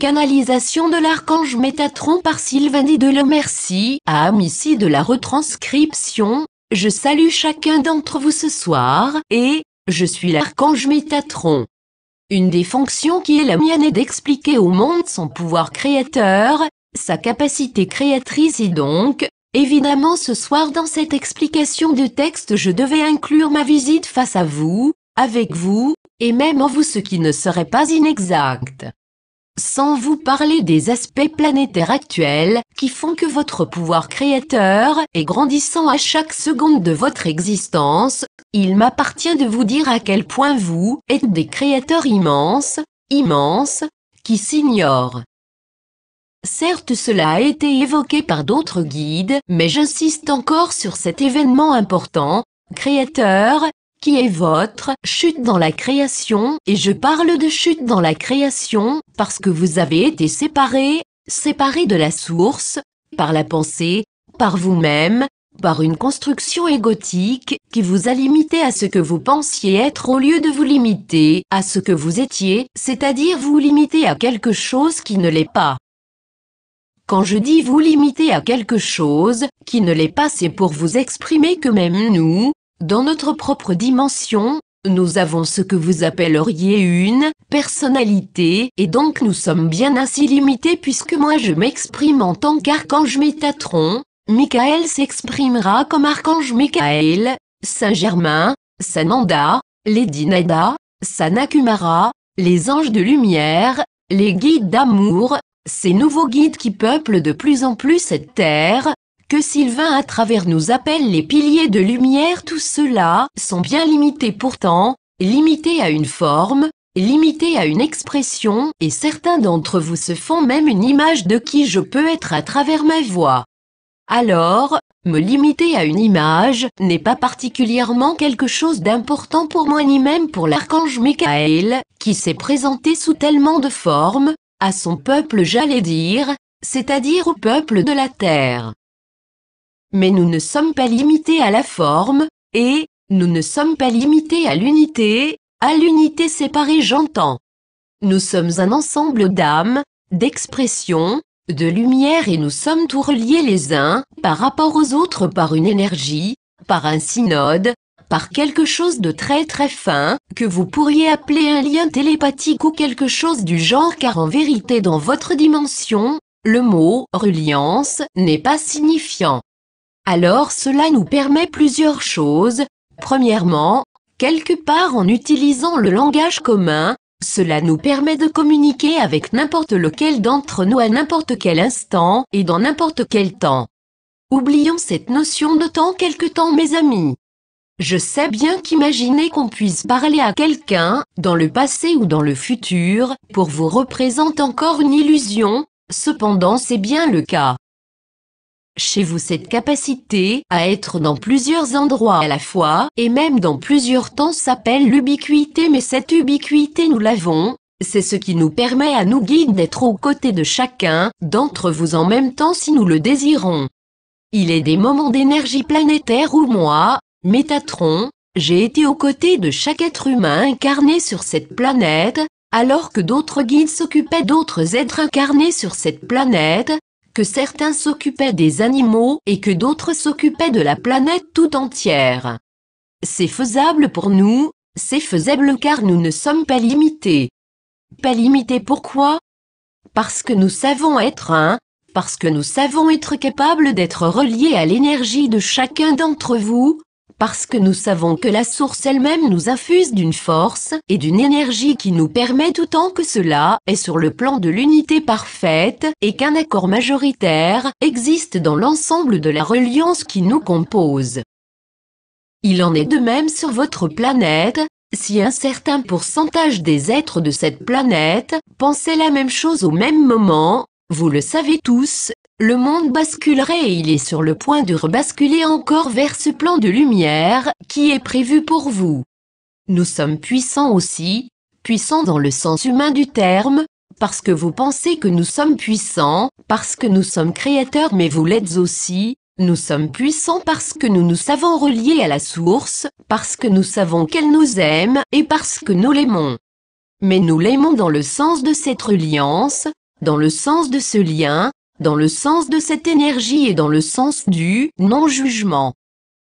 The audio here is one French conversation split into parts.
Canalisation de l'archange Métatron par Sylvain Delomerci Merci à Amici de la retranscription, je salue chacun d'entre vous ce soir, et, je suis l'archange Métatron. Une des fonctions qui est la mienne est d'expliquer au monde son pouvoir créateur, sa capacité créatrice et donc, évidemment ce soir dans cette explication de texte je devais inclure ma visite face à vous, avec vous, et même en vous ce qui ne serait pas inexact sans vous parler des aspects planétaires actuels, qui font que votre pouvoir créateur est grandissant à chaque seconde de votre existence, il m'appartient de vous dire à quel point vous êtes des créateurs immenses, immenses, qui s'ignorent. Certes cela a été évoqué par d'autres guides, mais j'insiste encore sur cet événement important, créateur qui est votre chute dans la création, et je parle de chute dans la création, parce que vous avez été séparés, séparés de la source, par la pensée, par vous-même, par une construction égotique qui vous a limité à ce que vous pensiez être au lieu de vous limiter à ce que vous étiez, c'est-à-dire vous limiter à quelque chose qui ne l'est pas. Quand je dis vous limiter à quelque chose qui ne l'est pas, c'est pour vous exprimer que même nous, dans notre propre dimension, nous avons ce que vous appelleriez une personnalité, et donc nous sommes bien ainsi limités puisque moi je m'exprime en tant qu'archange Métatron, Michael s'exprimera comme archange Michael, Saint-Germain, Sananda, Lady Nada, Sanakumara, les anges de lumière, les guides d'amour, ces nouveaux guides qui peuplent de plus en plus cette terre, que Sylvain à travers nous appelle les piliers de lumière, tout cela sont bien limités pourtant, limités à une forme, limités à une expression, et certains d'entre vous se font même une image de qui je peux être à travers ma voix. Alors, me limiter à une image n'est pas particulièrement quelque chose d'important pour moi ni même pour l'archange Michael, qui s'est présenté sous tellement de formes, à son peuple j'allais dire, c'est-à-dire au peuple de la terre. Mais nous ne sommes pas limités à la forme, et, nous ne sommes pas limités à l'unité, à l'unité séparée j'entends. Nous sommes un ensemble d'âmes, d'expressions, de lumière et nous sommes tous reliés les uns par rapport aux autres par une énergie, par un synode, par quelque chose de très très fin, que vous pourriez appeler un lien télépathique ou quelque chose du genre car en vérité dans votre dimension, le mot reliance n'est pas signifiant. Alors cela nous permet plusieurs choses. Premièrement, quelque part en utilisant le langage commun, cela nous permet de communiquer avec n'importe lequel d'entre nous à n'importe quel instant et dans n'importe quel temps. Oublions cette notion de temps quelque temps mes amis. Je sais bien qu'imaginer qu'on puisse parler à quelqu'un, dans le passé ou dans le futur, pour vous représente encore une illusion, cependant c'est bien le cas. Chez vous cette capacité à être dans plusieurs endroits à la fois et même dans plusieurs temps s'appelle l'ubiquité mais cette ubiquité nous l'avons, c'est ce qui nous permet à nous guides d'être aux côtés de chacun d'entre vous en même temps si nous le désirons. Il est des moments d'énergie planétaire où moi, Métatron, j'ai été aux côtés de chaque être humain incarné sur cette planète, alors que d'autres guides s'occupaient d'autres êtres incarnés sur cette planète, que certains s'occupaient des animaux et que d'autres s'occupaient de la planète tout entière. C'est faisable pour nous, c'est faisable car nous ne sommes pas limités. Pas limités pourquoi Parce que nous savons être un, parce que nous savons être capables d'être reliés à l'énergie de chacun d'entre vous, parce que nous savons que la source elle-même nous infuse d'une force et d'une énergie qui nous permet autant que cela est sur le plan de l'unité parfaite et qu'un accord majoritaire existe dans l'ensemble de la reliance qui nous compose. Il en est de même sur votre planète, si un certain pourcentage des êtres de cette planète pensaient la même chose au même moment, vous le savez tous, le monde basculerait et il est sur le point de rebasculer encore vers ce plan de lumière qui est prévu pour vous. Nous sommes puissants aussi, puissants dans le sens humain du terme, parce que vous pensez que nous sommes puissants, parce que nous sommes créateurs mais vous l'êtes aussi, nous sommes puissants parce que nous nous savons reliés à la source, parce que nous savons qu'elle nous aime et parce que nous l'aimons. Mais nous l'aimons dans le sens de cette reliance, dans le sens de ce lien, dans le sens de cette énergie et dans le sens du non-jugement.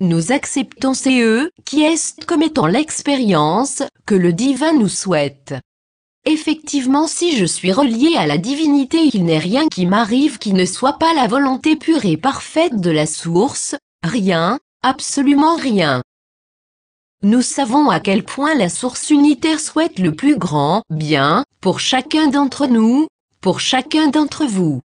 Nous acceptons eux e » qui est comme étant l'expérience que le divin nous souhaite. Effectivement si je suis relié à la divinité il n'est rien qui m'arrive qui ne soit pas la volonté pure et parfaite de la source, rien, absolument rien. Nous savons à quel point la source unitaire souhaite le plus grand bien pour chacun d'entre nous, pour chacun d'entre vous.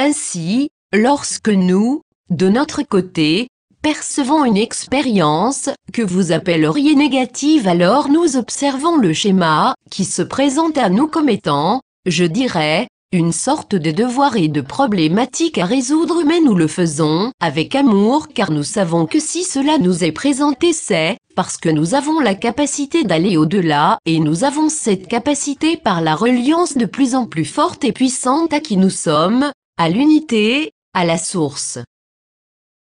Ainsi, lorsque nous, de notre côté, percevons une expérience que vous appelleriez négative alors nous observons le schéma qui se présente à nous comme étant, je dirais, une sorte de devoir et de problématique à résoudre mais nous le faisons avec amour car nous savons que si cela nous est présenté c'est parce que nous avons la capacité d'aller au-delà et nous avons cette capacité par la reliance de plus en plus forte et puissante à qui nous sommes, à l'unité, à la source.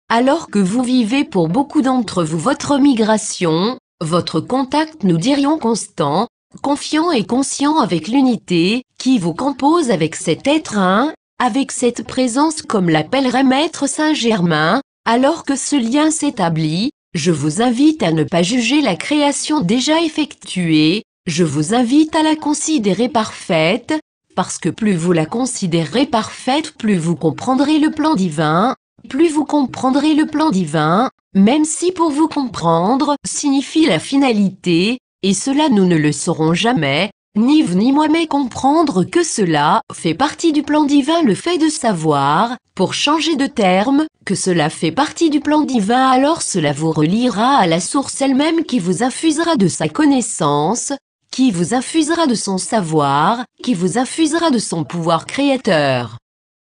Alors que vous vivez pour beaucoup d'entre vous votre migration, votre contact nous dirions constant, confiant et conscient avec l'unité qui vous compose avec cet être un, avec cette présence comme l'appellerait Maître Saint-Germain, alors que ce lien s'établit, je vous invite à ne pas juger la création déjà effectuée, je vous invite à la considérer parfaite, parce que plus vous la considérez parfaite, plus vous comprendrez le plan divin, plus vous comprendrez le plan divin, même si pour vous comprendre signifie la finalité, et cela nous ne le saurons jamais, ni vous ni moi mais comprendre que cela fait partie du plan divin le fait de savoir, pour changer de terme, que cela fait partie du plan divin alors cela vous reliera à la source elle-même qui vous infusera de sa connaissance, qui vous infusera de son savoir, qui vous infusera de son pouvoir créateur.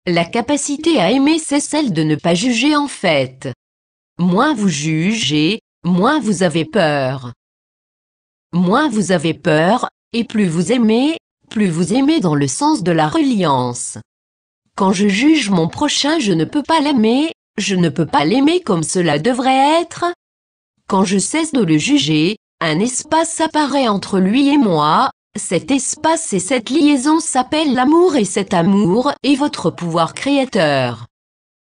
La capacité à aimer, c'est celle de ne pas juger en fait. Moins vous jugez, moins vous avez peur. Moins vous avez peur, et plus vous aimez, plus vous aimez dans le sens de la reliance. Quand je juge mon prochain, je ne peux pas l'aimer, je ne peux pas l'aimer comme cela devrait être. Quand je cesse de le juger, un espace apparaît entre lui et moi, cet espace et cette liaison s'appellent l'amour et cet amour est votre pouvoir créateur.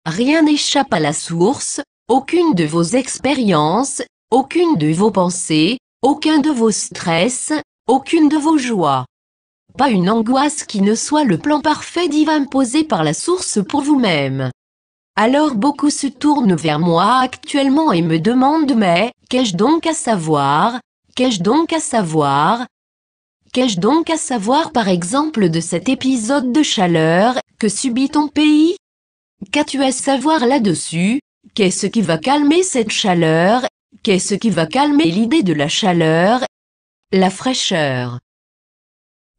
Rien n'échappe à la source, aucune de vos expériences, aucune de vos pensées, aucun de vos stress, aucune de vos joies. Pas une angoisse qui ne soit le plan parfait divin posé par la source pour vous-même. Alors beaucoup se tournent vers moi actuellement et me demandent mais, qu'ai-je donc à savoir Qu'ai-je donc à savoir Qu'ai-je donc à savoir par exemple de cet épisode de chaleur que subit ton pays Qu'as-tu à savoir là-dessus Qu'est-ce qui va calmer cette chaleur Qu'est-ce qui va calmer l'idée de la chaleur La fraîcheur.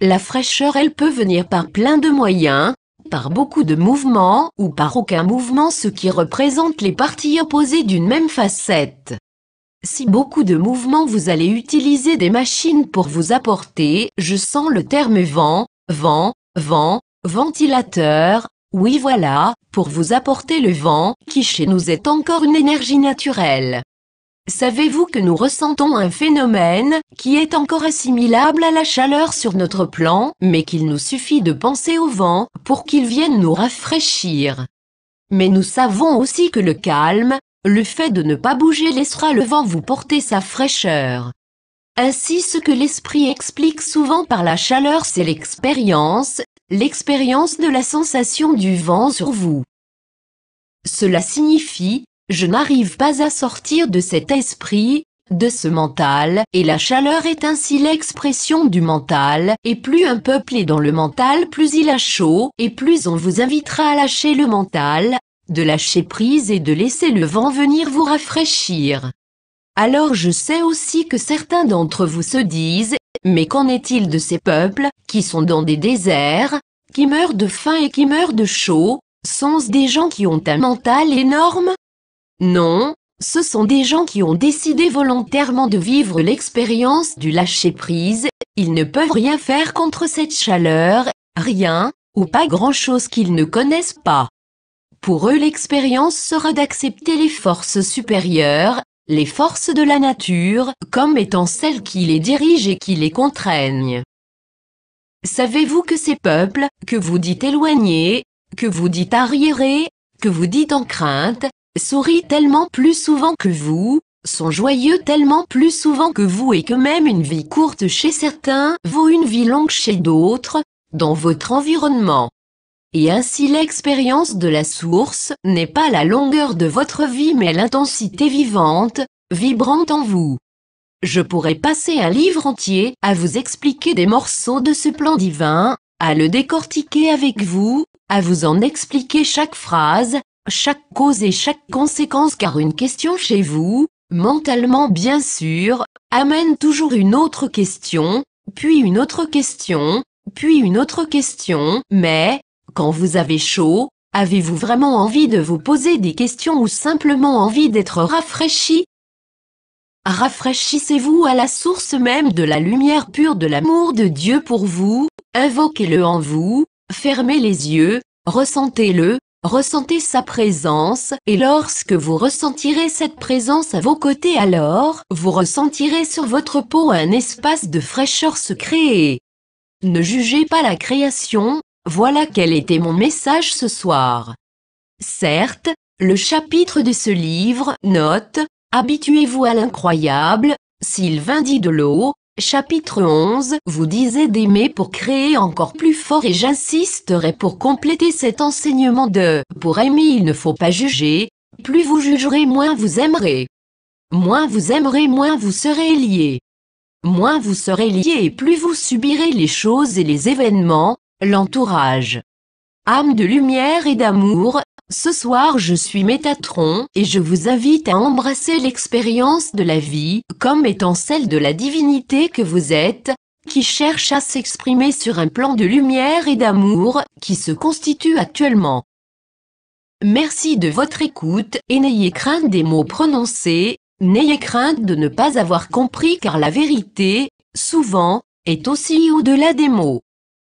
La fraîcheur, elle peut venir par plein de moyens, par beaucoup de mouvements ou par aucun mouvement ce qui représente les parties opposées d'une même facette. Si beaucoup de mouvements vous allez utiliser des machines pour vous apporter, je sens le terme vent, vent, vent, ventilateur, oui voilà, pour vous apporter le vent, qui chez nous est encore une énergie naturelle. Savez-vous que nous ressentons un phénomène qui est encore assimilable à la chaleur sur notre plan, mais qu'il nous suffit de penser au vent pour qu'il vienne nous rafraîchir. Mais nous savons aussi que le calme, le fait de ne pas bouger laissera le vent vous porter sa fraîcheur. Ainsi ce que l'esprit explique souvent par la chaleur c'est l'expérience, l'expérience de la sensation du vent sur vous. Cela signifie je n'arrive pas à sortir de cet esprit, de ce mental, et la chaleur est ainsi l'expression du mental, et plus un peuple est dans le mental, plus il a chaud, et plus on vous invitera à lâcher le mental, de lâcher prise et de laisser le vent venir vous rafraîchir. Alors je sais aussi que certains d'entre vous se disent, mais qu'en est-il de ces peuples, qui sont dans des déserts, qui meurent de faim et qui meurent de chaud, sont-ce des gens qui ont un mental énorme non, ce sont des gens qui ont décidé volontairement de vivre l'expérience du lâcher-prise, ils ne peuvent rien faire contre cette chaleur, rien, ou pas grand-chose qu'ils ne connaissent pas. Pour eux l'expérience sera d'accepter les forces supérieures, les forces de la nature, comme étant celles qui les dirigent et qui les contraignent. Savez-vous que ces peuples, que vous dites éloignés, que vous dites arriérés, que vous dites en crainte, Souris tellement plus souvent que vous, sont joyeux tellement plus souvent que vous et que même une vie courte chez certains vaut une vie longue chez d'autres, dans votre environnement. Et ainsi l'expérience de la source n'est pas la longueur de votre vie mais l'intensité vivante, vibrante en vous. Je pourrais passer un livre entier à vous expliquer des morceaux de ce plan divin, à le décortiquer avec vous, à vous en expliquer chaque phrase, chaque cause et chaque conséquence car une question chez vous, mentalement bien sûr, amène toujours une autre question, puis une autre question, puis une autre question, mais, quand vous avez chaud, avez-vous vraiment envie de vous poser des questions ou simplement envie d'être rafraîchi Rafraîchissez-vous à la source même de la lumière pure de l'amour de Dieu pour vous, invoquez-le en vous, fermez les yeux, ressentez-le, Ressentez sa présence, et lorsque vous ressentirez cette présence à vos côtés alors, vous ressentirez sur votre peau un espace de fraîcheur se créer. Ne jugez pas la création, voilà quel était mon message ce soir. Certes, le chapitre de ce livre note « Habituez-vous à l'incroyable », Sylvain l'eau, Chapitre 11 Vous disiez d'aimer pour créer encore plus fort et j'insisterai pour compléter cet enseignement de « Pour aimer il ne faut pas juger, plus vous jugerez moins vous aimerez. Moins vous aimerez moins vous serez lié. Moins vous serez lié et plus vous subirez les choses et les événements, l'entourage. Âme de lumière et d'amour, ce soir je suis Métatron, et je vous invite à embrasser l'expérience de la vie, comme étant celle de la divinité que vous êtes, qui cherche à s'exprimer sur un plan de lumière et d'amour, qui se constitue actuellement. Merci de votre écoute, et n'ayez crainte des mots prononcés, n'ayez crainte de ne pas avoir compris car la vérité, souvent, est aussi au-delà des mots.